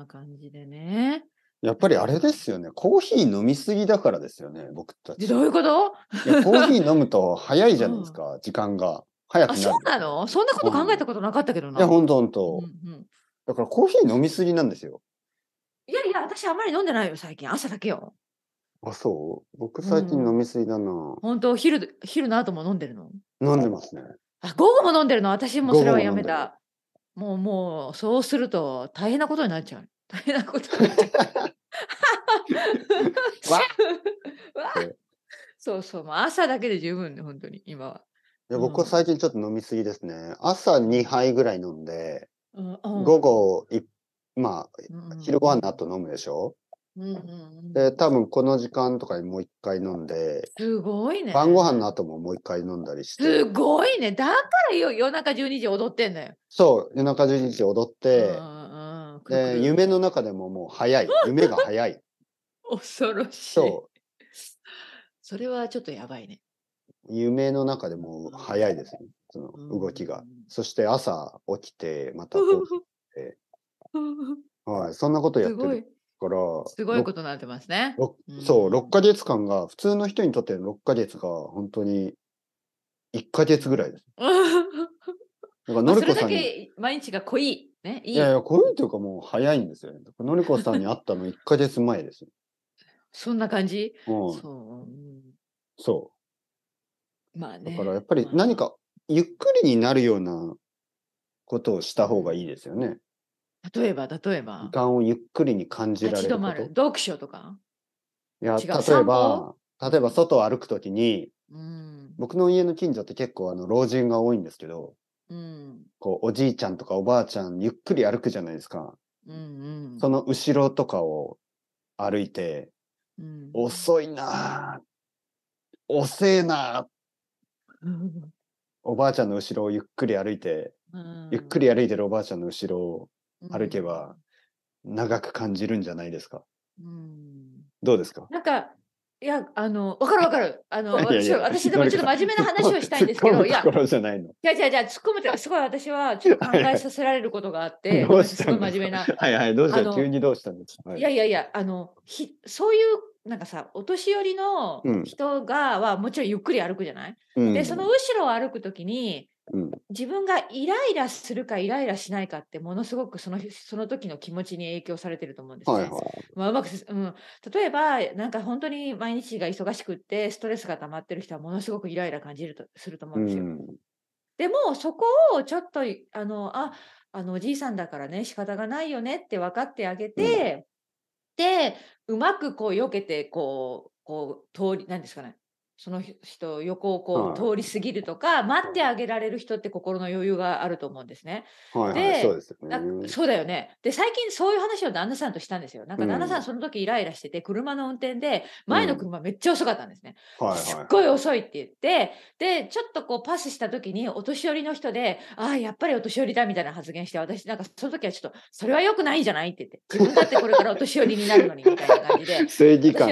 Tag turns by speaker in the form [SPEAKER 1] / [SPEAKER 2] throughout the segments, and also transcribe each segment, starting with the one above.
[SPEAKER 1] な感
[SPEAKER 2] じでね。やっぱりあれですよね。コーヒー飲みすぎだからですよね、僕たち。どういうこといやコーヒー飲むと早いじゃないですか、うん、時間が。早くなる。そうなのそ
[SPEAKER 1] んなこと考えたことなかったけどな。うん、いや、ほ
[SPEAKER 2] んとほんと。うんうん、だからコーヒー飲みすぎなんですよ。
[SPEAKER 1] いやいや、私あんまり飲んでないよ、最近。朝だけよ。
[SPEAKER 2] あ、そう僕最近飲みすぎだな。うん、
[SPEAKER 1] 本当昼、昼の後も飲んでるの
[SPEAKER 2] 飲んでますね。
[SPEAKER 1] あ、午後も飲んでるの私もそれはやめた。もうもうそうすると大変なことになっちゃう。大変なことになっちゃう。わ わそうそう、もう朝だけで十分で、本当に、今は。
[SPEAKER 2] いや僕は最近ちょっと飲みすぎですね。うん、朝2杯ぐらい飲んで、うんうん、午後い、まあ、昼ご飯の後飲むでしょ、うんうん、で多分この時間とかにもう一回飲んですごいね晩ご飯の後ももう一回飲んだりしてす
[SPEAKER 1] ごいねだからよ夜中12時踊ってんだよ
[SPEAKER 2] そう夜中12時踊って、うんうん、で夢の中でももう早い 夢が早い恐ろしいそう
[SPEAKER 1] それはちょっとやばいね
[SPEAKER 2] 夢の中でも早いですねその動きが、うんそして朝起きてまた起きてはいそんなことやってるから。すごいこと
[SPEAKER 1] になってますね。
[SPEAKER 2] うん、そう、6ヶ月間が、普通の人にとっての6ヶ月が、本当に1ヶ月ぐらいです。だから のりこさんに。
[SPEAKER 1] 毎日が濃い。ね、いいいやい
[SPEAKER 2] や、濃いというかもう早いんですよね。のりこさんに会ったの1ヶ月前です。
[SPEAKER 1] そんな感じ、
[SPEAKER 2] うん、そう。そう。まあね。だからやっぱり何かゆっくりになるようなことをした方がいいですよね。例えば例えば時間をゆっくりに感じられる
[SPEAKER 1] 読書とか
[SPEAKER 2] いや例えば例えば外を歩くときに、うん、僕の家の近所って結構あの老人が多いんですけど、うん、こうおじいちゃんとかおばあちゃんゆっくり歩くじゃないですか、うんうん、その後ろとかを歩いて、うん、遅いな遅えなおばあちゃんの後ろをゆっくり歩いて、ゆっくり歩いてるおばあちゃんの後ろを歩けば長く感じるんじゃないですか。うん、どうですか
[SPEAKER 1] なんかいや、あの、わかるわかる。あの、いやいや私でもちょっと真面目な話をしたいんですけど、いや、いや、じゃじゃ突っ込むと、すごい私はちょっと考えさせられることがあって、はい、すごい真面目な。はい
[SPEAKER 2] はい、どうした急にどうしたんですか、はい、いやいや
[SPEAKER 1] いや、あの、ひそういう、なんかさ、お年寄りの人がは、もちろんゆっくり歩くじゃない、うん、で、その後ろを歩くときに、うん、自分がイライラするかイライラしないかってものすごくそのその時の気持ちに影響されてると思うんですね。はいはい、まあ、うまくうん、例えばなんか本当に毎日が忙しくってストレスが溜まってる人はものすごくイライラ感じるとすると思うんですよ。うん、でもそこをちょっとあのああのおじいさんだからね仕方がないよねって分かってあげて、うん、でうまくこう避けてこうこう通り何ですかねその人横をこう、通り過ぎるとか、待ってあげられる人って心の余裕があると思うんですね。はい、で、はい、そうですねそうだよね。で最近そういう話を旦那さんとしたんですよ。なんか旦那さんその時イライラしてて、車の運転で前の車めっちゃ遅かったんですね。うんはいすっごい遅いって言ってでちょっとこうパスした時にお年寄りの人で「ああやっぱりお年寄りだ」みたいな発言して私なんかその時はちょっと「それはよくないんじゃない?」って言って
[SPEAKER 2] 自分だってこれからお年寄りになるのにみたいな感じで。正義感、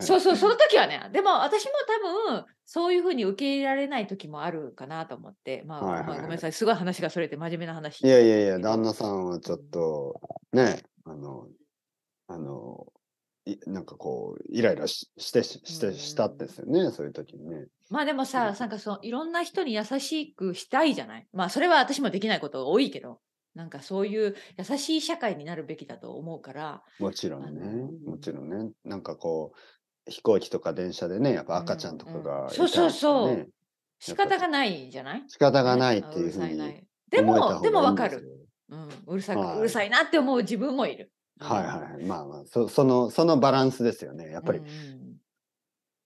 [SPEAKER 1] そうそう、その時はね、でも私も多分、そういうふうに受け入れられない時もあるかなと思って、まあ、はいはいまあ、ごめんなさい、すごい話がそれて真面目な話。いやい
[SPEAKER 2] やいや、旦那さんはちょっと、ね、あの、あの、なんかこう、イライラししてしってしたですよね、うん、そういう時にね。
[SPEAKER 1] まあでもさ、なんかそのいろんな人に優しくしたいじゃない。まあそれは私もできないことが多いけど。なんかそういう優しい社会になるべきだと思うから。
[SPEAKER 2] もちろんね、もちろんね。なんかこう、飛行機とか電車でね、やっぱ赤ちゃんとかが、ねうんうん、そうそうそう。仕方
[SPEAKER 1] がないじゃない
[SPEAKER 2] 仕方がないっていうふうにで。も、でもわかる。うん、うるさく、はい、うる
[SPEAKER 1] さいなって思う自分もいる。
[SPEAKER 2] はいはい。まあまあ、そその、そのバランスですよね。やっぱり。うん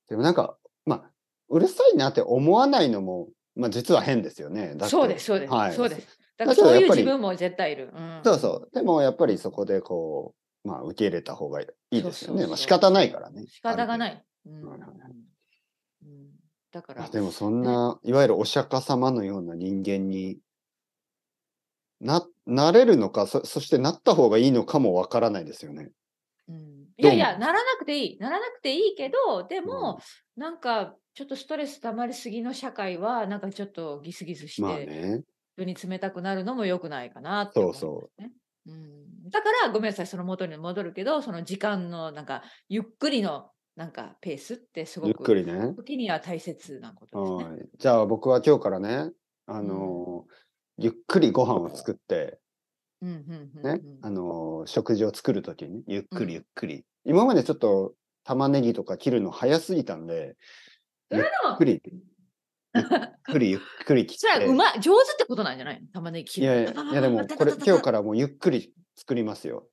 [SPEAKER 2] でもなんか、まあ、うるさいなって思わないのも、まあ実は変ですよね。そうです、そうです。はい、そうです。
[SPEAKER 1] だからそういう自分も絶対いる。うん、
[SPEAKER 2] そうそう。でもやっぱりそこでこうまあ、受け入れた方がいいですよね。そうそうそうまあ、仕方ないからね。
[SPEAKER 1] 仕方がない。うん、だから。でもそ
[SPEAKER 2] んな、いわゆるお釈迦様のような人間にな、なれるのか、そそしてなった方がいいのかもわからないですよね。うん、いやいや、
[SPEAKER 1] ならなくていい。ならなくていいけど、でも、うん、なんか、ちょっとストレス溜まりすぎの社会は、なんかちょっとギスギスして、まあね、に冷たくなるのもよくないかな
[SPEAKER 2] と、ね、そうそう。う
[SPEAKER 1] ん、だからごめんなさいその元に戻るけどその時間のなんかゆっくりのなんかペースってすごくゆっくりね時には大切なこ
[SPEAKER 2] とですね、じゃあ僕は今日からねあの、うん、ゆっくりご飯を作って、うんんね、あの食事を作る時にゆっくりゆっくり、今までちょっと玉ねぎとか切るの早すぎたんでゆっくりゆっくりゆっくり切って。それはうま
[SPEAKER 1] 上手ってことなんじゃないの玉ねぎ切る。いやいや、でもこれ今
[SPEAKER 2] 日からもうゆっくり作りますよ。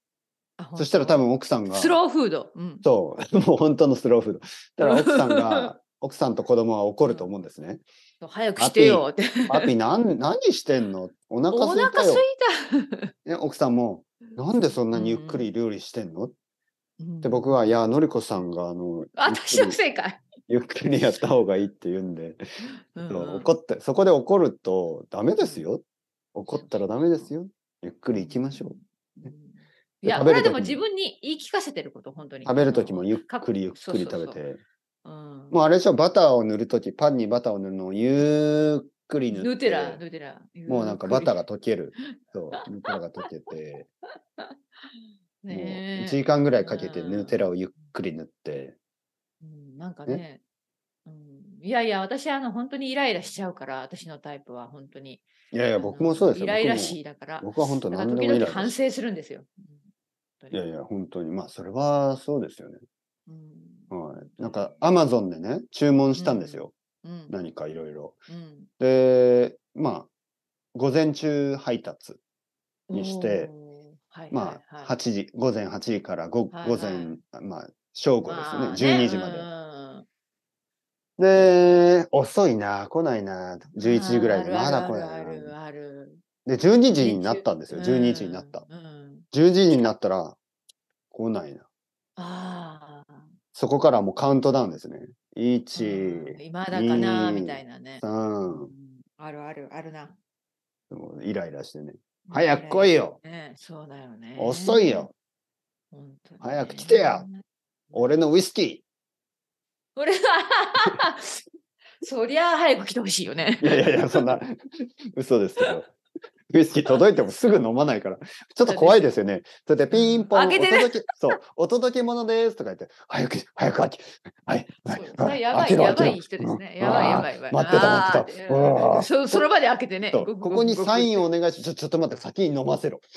[SPEAKER 2] そしたら多分奥さんが。スロ
[SPEAKER 1] ーフード。うん、
[SPEAKER 2] そう。もう本当のスローフード。だから奥さんが、奥さんと子供は怒ると思うんですね。
[SPEAKER 1] 早くしてよって。アピ、
[SPEAKER 2] 何、何してんのお腹すいたよ。お腹す
[SPEAKER 1] い
[SPEAKER 2] た。ね、奥さんも、なんでそんなにゆっくり料理してんの、うんで僕は「いやのりこさんがあの私のせいかゆっくりやった方がいい」って言うんで怒ってそこで怒ると「ダメですよ怒ったらダメですよゆっくり行きましょう」いや、これでも自
[SPEAKER 1] 分に言い聞かせてること、本当に。食べると
[SPEAKER 2] きもゆっくりゆっくり食べて。もうあれでしょ、バターを塗るとき、パンにバターを塗るのをゆっくり塗って。ヌ
[SPEAKER 1] テラ、ヌテラ。もうなんかバタ
[SPEAKER 2] ーが溶ける。
[SPEAKER 1] そう、ヌテラが溶けて。ね1時
[SPEAKER 2] 間ぐらいかけてヌテラをゆっくり塗って。
[SPEAKER 1] うん、なんかねいやいや、私あの本当にイライラしちゃうから、私のタイプは本当に。
[SPEAKER 2] いやいや、僕もそうですよ。イライラしいだから。僕は本当に何でもイラ反
[SPEAKER 1] 省するんですよ。
[SPEAKER 2] いやいや、本当に。まあ、それはそうですよね。うん、はい。なんか、アマゾンでね、注文したんですよ。うん、何かいろいろ。で、まあ、午前中配達にして、はいはいはい、まあ、8時、午前8時から午,、前、まあ、正午ですね、12時まで。で、遅いな、来ないな、11時ぐらいで、まだ来ないな。あるで、12時になったんですよ、12時になった。12時になったら、来ないな。そこからもうカウントダウンですね。1、今だかな、みたいなね。うん。
[SPEAKER 1] あるある、あるな。
[SPEAKER 2] イライラしてね。早く来いよ。
[SPEAKER 1] そうだよね。遅
[SPEAKER 2] いよ。早く来てや。俺のウイスキー。
[SPEAKER 1] それはそりゃ早く来てほしいよね。いやいやいや、そ
[SPEAKER 2] んな、嘘ですけど。ウイスキー届いてもすぐ飲まないから、ちょっと怖いですよね。それでピンポン、お届け、そう、お届け物ですとか言って、早く、早く開け、は
[SPEAKER 1] い、はい、やばい、やばい人ですね。やばい、やば
[SPEAKER 2] い、やばい。待ってた、待ってた。そその場
[SPEAKER 1] で開けてね。ここにサ
[SPEAKER 2] インをお願いし、ちょちょっと待って、先に飲ませろ。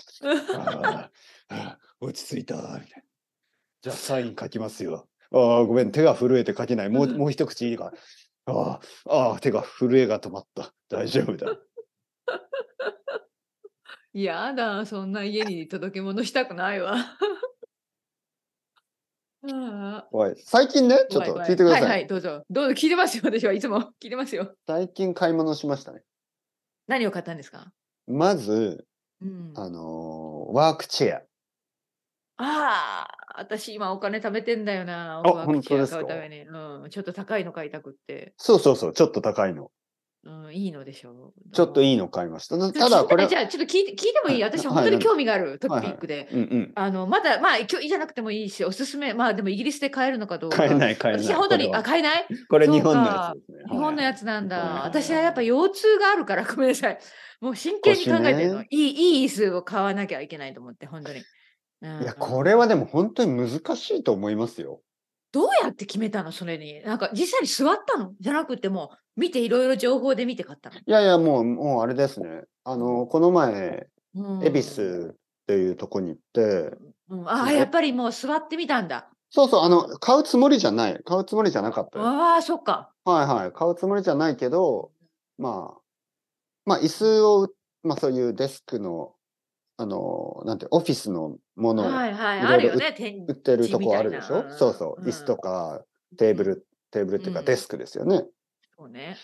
[SPEAKER 2] 落ち着いた、みたいな。じゃあサイン書きますよ。あごめん、手が震えて書けない。もう、もう一口いいか。ああ、手が震えが止まった。大丈夫だ。
[SPEAKER 1] い やだ、そんな家に届け物したくないわ。
[SPEAKER 2] お い最近ね、ちょっと聞いてください。はい、はい、どうぞ。どうぞ、聞いてますよ、私はいつも。聞いてますよ。最近買い物しましたね。何を買ったんですかまず、うん、あのー、ワークチェア。
[SPEAKER 1] ああ、私今お金貯めてんだよな、お金を買うために、うん。ちょっと高いの買いたくって。
[SPEAKER 2] そうそうそう、ちょっと高いの。
[SPEAKER 1] うん、いいのでしょ
[SPEAKER 2] う。ちょっといいの買いました。ただこれ。じゃあ、
[SPEAKER 1] ちょっと聞いて聞いてもいい、はい、私、本当に興味があるトピックで。あの、まだ、まあ、今日じゃなくてもいいし、おすすめ、まあ、でもイギリスで買えるのかどうか。買えない、買えない。私、本当に、あ、買えない
[SPEAKER 2] これ、日本のや
[SPEAKER 1] つね。日本のやつなんだ。はい、私はやっぱ腰痛があるから、ごめんなさい。もう真剣に考えてるの。ね、いい、いい椅子を買わなきゃいけないと思って、本当に。
[SPEAKER 2] いや、これはでも本当に難しいと思いますよ。
[SPEAKER 1] どうやって決めたのそれに。なんか実際に座ったのじゃなくてもう見ていろいろ情報で見て買ったの。
[SPEAKER 2] いやいや、もう、もうあれですね。あの、この前、恵比寿っていうとこに行って。うん、ああ、やっ
[SPEAKER 1] ぱりもう座ってみたんだ。
[SPEAKER 2] そうそう、あの、買うつもりじゃない。買うつもりじゃなかった。
[SPEAKER 1] ああ、そっ
[SPEAKER 2] か。はいはい。買うつもりじゃないけど、まあ、まあ、椅子を、まあそういうデスクのあの、なんて、オフィスのものをはいはい、あるよね、売ってるとこあるでしょそうそう、椅子とかテーブル、テーブルっていうかデスクですよね。そうね。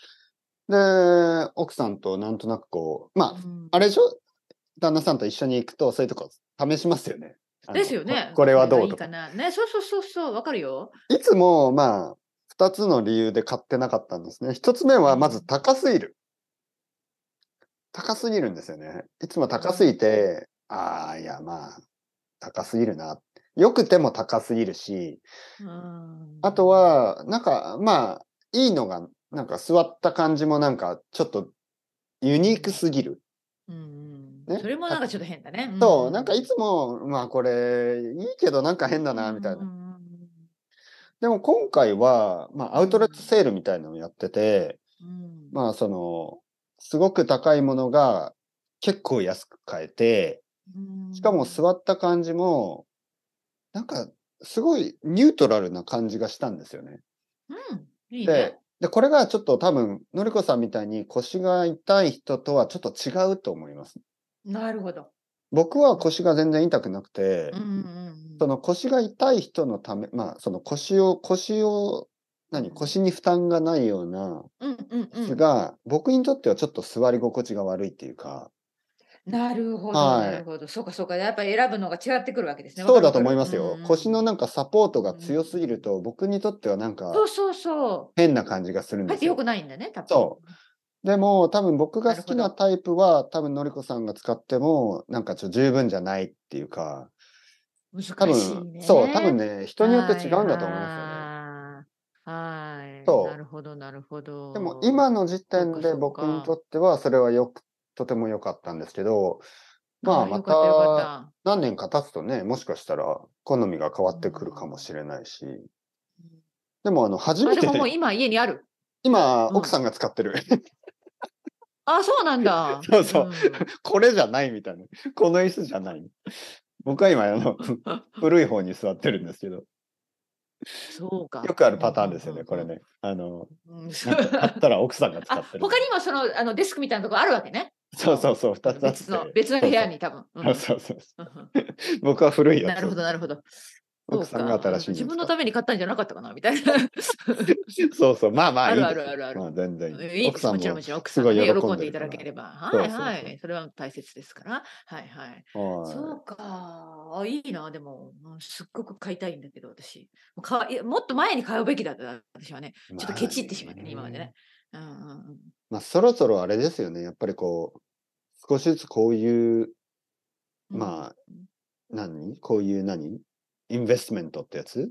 [SPEAKER 2] で、奥さんとなんとなくこう、まあ、あれでしょ旦那さんと一緒に行くと、そういうとこ試しますよね。です
[SPEAKER 1] よね。これはどうとか。いね、そうそうそうそう、わかるよ。
[SPEAKER 2] いつも、まあ、2つの理由で買ってなかったんですね。一つ目はまず高すぎる。高すぎるんですよね。いつも高すぎて、ああ、いや、まあ、高すぎるな。よくても高すぎるし、あとは、なんか、まあ、いいのが、なんか座った感じもなんか、ちょっとユニークすぎる。うんね、それもなんかちょっと変だね。そう、なんかいつも、まあこれ、いいけどなんか変だな、みたいな。でも今回は、まあアウトレットセールみたいなのをやってて、まあその、すごく高いものが結構安く買えて、しかも座った感じも、なんかすごいニュートラルな感じがしたんですよね。うん、いいねでで、これがちょっと多分、のりこさんみたいに腰が痛い人とはちょっと違うと思います。
[SPEAKER 1] なるほど。
[SPEAKER 2] 僕は腰が全然痛くなくて、うんうんうん、その腰が痛い人のため、まあ、その腰を、腰を何腰に負担がないような
[SPEAKER 1] や
[SPEAKER 2] つが、僕にとってはちょっと座り心地が悪いっていうか。
[SPEAKER 1] なるほど、はい、なるほど。そうか、そうか。やっぱり選ぶのが違ってくるわけですね。そうだと思います
[SPEAKER 2] よ。うん腰のなんかサポートが強すぎると、うん、僕にとってはなんか、そう
[SPEAKER 1] そうそう。
[SPEAKER 2] 変な感じがするんです
[SPEAKER 1] よ。よくないんだね、多分。そ
[SPEAKER 2] う。でも、多分僕が好きなタイプは、多分のりこさんが使っても、なんかちょ十分じゃないっていうか、難しい、ね、そう、多分ね、人によって違うんだと思いますよね。となるほどなるほどでも今の時点で僕にとってはそれはよくとても良かったんですけどまあまた何年か経つとねもしかしたら好みが変わってくるかもしれないし、でもあの初めてでも今家にある今、奥さんが使ってる
[SPEAKER 1] あそうなんだ
[SPEAKER 2] そうそう、これじゃないみたいなこの椅子じゃない僕は今あの 古い方に座ってるんですけどそうか。よくあるパターンですよね、これね。あの、あったら奥さんが使ってる。他
[SPEAKER 1] にもそのあのデスクみたいなところあるわけね。
[SPEAKER 2] そうそうそう、二つ別の
[SPEAKER 1] 別の部屋に多分。
[SPEAKER 2] そうそうそう。僕は古いよ。な
[SPEAKER 1] るほど、なるほど。
[SPEAKER 2] 奥さんが新しい自分の
[SPEAKER 1] ために買ったんじゃなかったかなみたいな。
[SPEAKER 2] そうそう、まあまあいいあるあるあるあ全然いい。奥さんも喜んでいた
[SPEAKER 1] だければ。はいはい。それは大切ですから。はいはい。そうか。あ、いいな。でも、すっごく買いたいんだけど、私。かもっと前に買うべきだった、私はね。ちょっとケチってしまって、今までね。うんうん
[SPEAKER 2] まあ、そろそろあれですよね。やっぱりこう、少しずつこういう、まあ、何こういう何インベストメントってやつ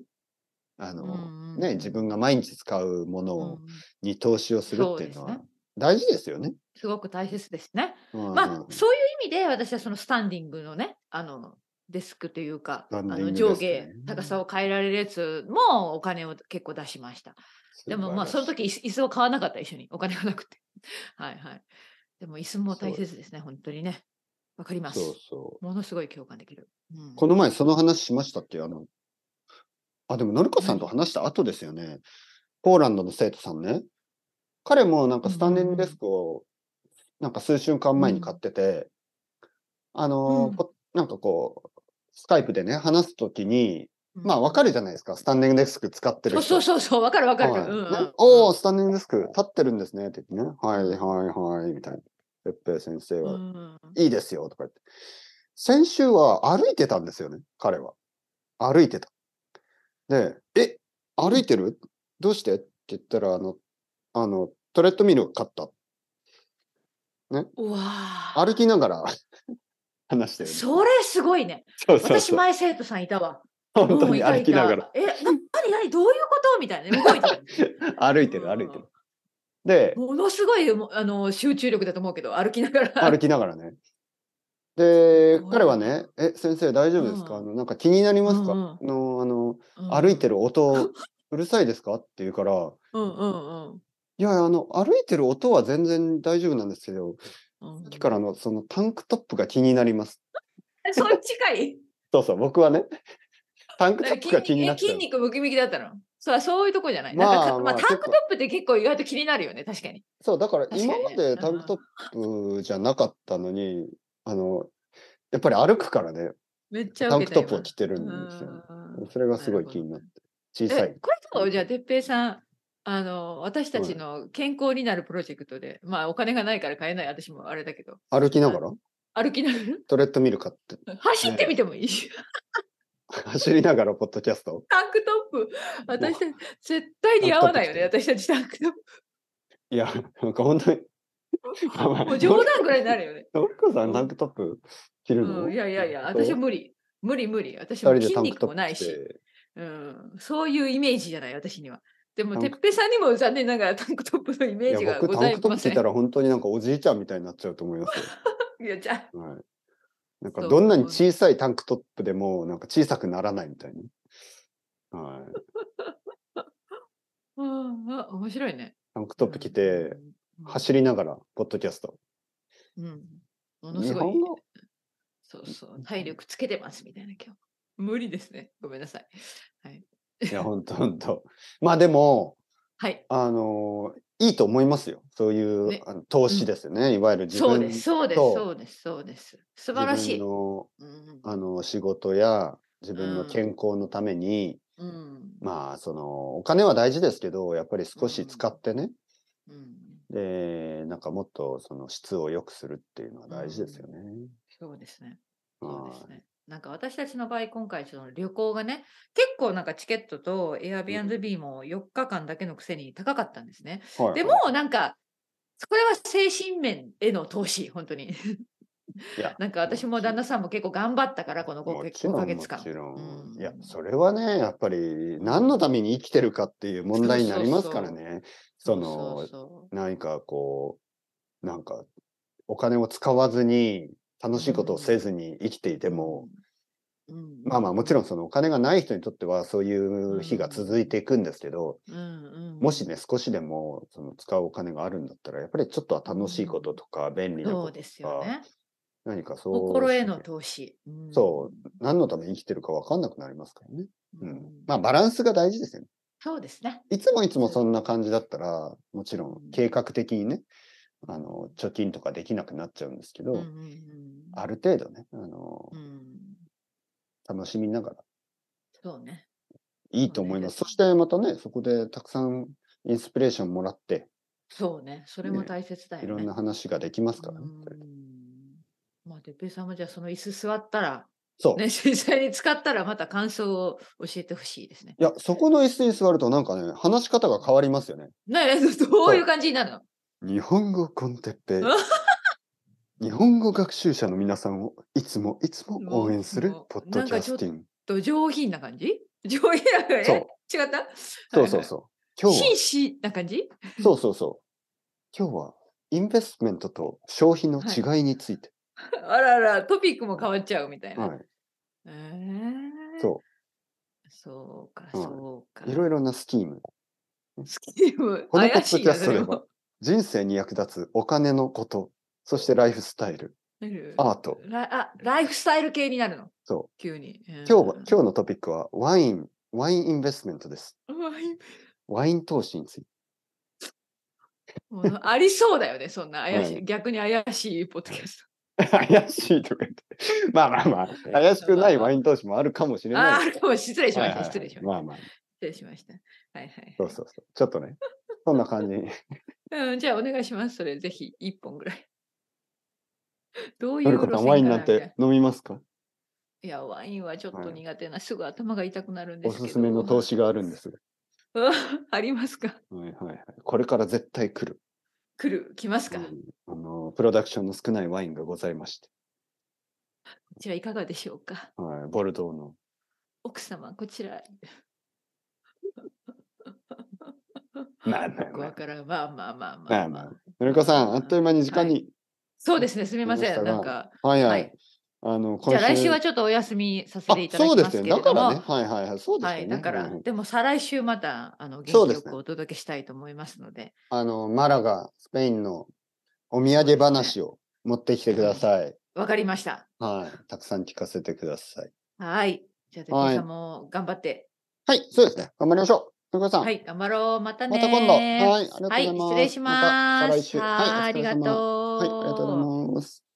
[SPEAKER 2] あの、うんうん、ね、自分が毎日使うものに投資をするっていうのは大事ですよね。うね
[SPEAKER 1] すごく大切ですね。うんうん、まあそういう意味で私はそのスタンディングのねあのデスクというか、ね、あの上下高さを変えられるやつもお金を結構出しました。でもまあその時椅子を買わなかった一緒にお金がなくて。はいはい。でも椅子も大切ですね本当にね。わかります。そうそう。ものすごい共感できる。
[SPEAKER 2] うん、この前その話しましたっていう、あの、あ、でも、のりこさんと話した後ですよね。ポーランドの生徒さんね。彼もなんかスタンディングデスクを、なんか数週間前に買ってて、うん、あの、なんかこう、スカイプでね、話すときに、まあ、わかるじゃないですか。スタンディングデスク使ってる人。そ
[SPEAKER 1] うそうそう、わかるわかる。
[SPEAKER 2] おお、スタンディングデスク立ってるんですね、って言ってね。はいはいはい、みたいな。哲平先生は、いいですよとか言って。先週は歩いてたんですよね、彼は。歩いてた。で、え、歩いてるどうしてって言ったら、あの、あの、トレッドミル買った。ね。歩きながら 話してる。そ
[SPEAKER 1] れすごいね。そうそうそう私前生徒さんいたわ。
[SPEAKER 2] 本当に歩きながら。
[SPEAKER 1] え、な、などういうことみたいな。動いて
[SPEAKER 2] る。歩いてる、歩いてる。で
[SPEAKER 1] ものすごいあの集中力だと思うけど歩きながら歩き
[SPEAKER 2] ながらねで彼はね「え先生大丈夫ですか、うん、あのなんか気になりますか、うんうん、のあの、うん、歩いてる音 うるさいですか?」って言うから「うん
[SPEAKER 1] うんうん、
[SPEAKER 2] いやあの歩いてる音は全然大丈夫なんですけど、うん、さっきからのそのタンクトップが気になります」
[SPEAKER 1] そっちかい
[SPEAKER 2] そうそう僕はねタンクトップが気になって筋
[SPEAKER 1] 肉ムキムキだったのそう、そういうとこじゃない。まあ、なんか、まあ、タンクトップって結構意外と気になるよね、確かに。
[SPEAKER 2] そう、だから今までタンクトップじゃなかったのに、にあの、やっぱり歩くからね、
[SPEAKER 1] めっちゃタンクトップを
[SPEAKER 2] 着てるんですよ。それがすごい気になって。小さい。
[SPEAKER 1] これとか、じゃあ、哲平さん、あの、私たちの健康になるプロジェクトで、うん、まあ、お金がないから買えない、私もあれだけど。
[SPEAKER 2] 歩きながら歩きながらトレッドミル買って。
[SPEAKER 1] 走ってみてもいいし。
[SPEAKER 2] 走りながらポッドキャスト
[SPEAKER 1] タンクトップ私たち、絶対に合わないよね、私たちタンクトップ。
[SPEAKER 2] いや、なんか本当に。
[SPEAKER 1] もう冗談ぐらいになるよね。
[SPEAKER 2] ドッカさん、タンクトップ着るの、
[SPEAKER 1] うん、いやいやいや、私無理。は無理無理。私は筋肉もないし。うん、そういうイメージじゃない、私には。でも、てっぺさんにも残念ながらタンクトップのイメージがございません。僕タンクトップ着たら
[SPEAKER 2] 本当になんかおじいちゃんみたいになっちゃうと思いますよ。
[SPEAKER 1] いや、じゃ
[SPEAKER 2] あ。はいなんかどんなに小さいタンクトップでもなんか小さくならないみたいな。はい。
[SPEAKER 1] あ あ、面白いね。
[SPEAKER 2] タンクトップ着て、走りながら、ポッドキャスト。
[SPEAKER 1] うん。ものすごい。
[SPEAKER 2] そうそう。
[SPEAKER 1] 体力つけてますみたいな、今日。無理ですね。ごめんなさい。は
[SPEAKER 2] い。いや、本当本当。まあでも、はい。あのー、いいと思いますよ。そういう、ね、あの投資ですよね、うん、いわゆる自分の。そうです、そうで
[SPEAKER 1] す、そうです、素晴らしい。
[SPEAKER 2] の、うん、あの仕事や自分の健康のために、うん、まあそのお金は大事ですけど、やっぱり少し使ってね。うんで、なんかもっとその質を良くするっていうのは大事ですよ
[SPEAKER 1] ね。そうですね。そうですね。なんか私たちの場合、今回その旅行がね、結構なんかチケットと Airbnb も4日間だけのくせに高かったんですね。はいでもなんか、それは精神面への投資、本当に。なんか私も旦那さんも結構頑張ったからこの5ヶ月間。もちろん、
[SPEAKER 2] うん、いやそれはねやっぱり何のために生きてるかっていう問題になりますからね。その何かこうなんかお金を使わずに楽しいことをせずに生きていても、うん、まあまあもちろんそのお金がない人にとってはそういう日が続いていくんですけど、うんうん、もしね少しでもその使うお金があるんだったらやっぱりちょっとは楽しいこととか便利なこととか、ね、何かそう、ね、心への投資、そう何のために生きてるか分かんなくなりますからね、うんまあバランスが大事ですよね
[SPEAKER 1] そうですね
[SPEAKER 2] いつもいつもそんな感じだったらもちろん計画的にね、あの貯金とかできなくなっちゃうんですけど、うんうんうん、ある程度ねあの、うん、楽しみながらそうねいいと思います、ね、そしてまたねそこでたくさんインスピレーションもらって
[SPEAKER 1] そうねそれも大切だよね、ね、いろんな
[SPEAKER 2] 話ができますからね。
[SPEAKER 1] まあ、てっさんもじゃあその椅子座ったらそう。ね、実際に使ったらまた感想を教えてほしいですね。
[SPEAKER 2] いや、そこの椅子に座るとなんかね、話し方が変わりますよね。
[SPEAKER 1] ね どういう感じになるの
[SPEAKER 2] 日本語コンテッペ 日本語学習者の皆さんをいつもいつも応援するポッドキャスティング。
[SPEAKER 1] と上品な感じ 上品な感じ違ったそうそうそ
[SPEAKER 2] う。今日は。紳
[SPEAKER 1] 士な感じ
[SPEAKER 2] そうそうそう。今日はインベストメントと消費の違いについて。
[SPEAKER 1] はい、あらあら、トピックも変わっちゃうみたいな。
[SPEAKER 2] はい、えー、そ
[SPEAKER 1] う。そう
[SPEAKER 2] か、そうか、い。ろいろなスキーム。スキ
[SPEAKER 1] ーム。このポッドキャストでも。
[SPEAKER 2] 人生に役立つお金のこと、そしてライフスタイル、アート。
[SPEAKER 1] ラライフスタイル系になるの
[SPEAKER 2] そう。急に、今日今日のトピックはワイン、ワインインベストメントです。ワインワイン投資について。
[SPEAKER 1] ありそうだよね、そんな 怪しい、うん、逆に怪しいポッドキャス
[SPEAKER 2] ト。怪しいとか言って。まあまあまあ、怪しくないワイン投資もあるかもしれない。
[SPEAKER 1] ああ、失礼しました。失礼しました。まあまあ。失礼しました。はいは
[SPEAKER 2] い。そうそうそう。ちょっとね、そんな感じ。
[SPEAKER 1] うん、じゃあお願いします。それぜひ1本ぐらい。どういうことワインなんて
[SPEAKER 2] 飲みますか
[SPEAKER 1] いや、ワインはちょっと苦手な、はい、すぐ頭が痛くなるんですおすす
[SPEAKER 2] めの投資があるんです。
[SPEAKER 1] ありますか、
[SPEAKER 2] はいはいはい、これから絶対来る。来
[SPEAKER 1] る、来ますか、うん、あ
[SPEAKER 2] のプロダクションの少ないワインがございまして。
[SPEAKER 1] こちらいかがでしょうか、
[SPEAKER 2] はい、ボルドーの。
[SPEAKER 1] 奥様、こちら。
[SPEAKER 2] まあまあ、ま
[SPEAKER 1] からまあまあまあ
[SPEAKER 2] まあ、まあ。さん、あっという間に時間に、
[SPEAKER 1] そうですね、すみません。なんか。
[SPEAKER 2] はいはい。あのじゃあ来週はち
[SPEAKER 1] ょっとお休みさせていただきますそうですね。だからね。
[SPEAKER 2] はいはいはい。そうですね。はい、だから、で
[SPEAKER 1] も再来週またあの元気よくお届けしたいと思いますの
[SPEAKER 2] で。あのマラがスペインのお土産話を持ってきてください。
[SPEAKER 1] わ、かりました。
[SPEAKER 2] はい。たくさん聞かせてください。
[SPEAKER 1] はい。じゃあ、皆さんも
[SPEAKER 2] 頑張って。はい、そうですね。頑張りましょう。ふかさん。はい、
[SPEAKER 1] 頑張ろう。またね。また今度。はい、ありがとうございます。はい、失礼します。また来週。はい、はい、ありがとう。はい、ありがとうございます。